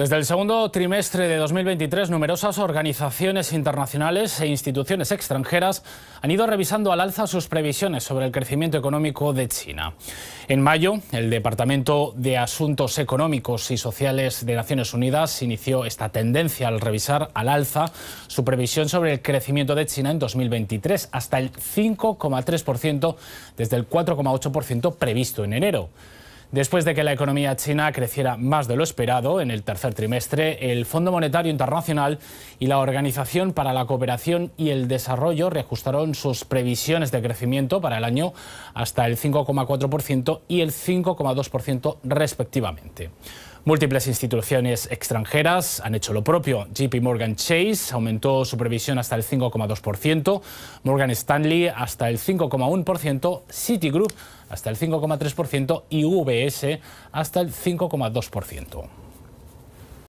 Desde el segundo trimestre de 2023, numerosas organizaciones internacionales e instituciones extranjeras han ido revisando al alza sus previsiones sobre el crecimiento económico de China. En mayo, el Departamento de Asuntos Económicos y Sociales de Naciones Unidas inició esta tendencia al revisar al alza su previsión sobre el crecimiento de China en 2023 hasta el 5,3% desde el 4,8% previsto en enero. Después de que la economía china creciera más de lo esperado en el tercer trimestre, el Fondo Monetario Internacional y la Organización para la Cooperación y el Desarrollo reajustaron sus previsiones de crecimiento para el año hasta el 5,4% y el 5,2% respectivamente. Múltiples instituciones extranjeras han hecho lo propio. JP Morgan Chase aumentó su previsión hasta el 5,2%, Morgan Stanley hasta el 5,1%, Citigroup hasta el 5,3% y UBS hasta el 5,2%.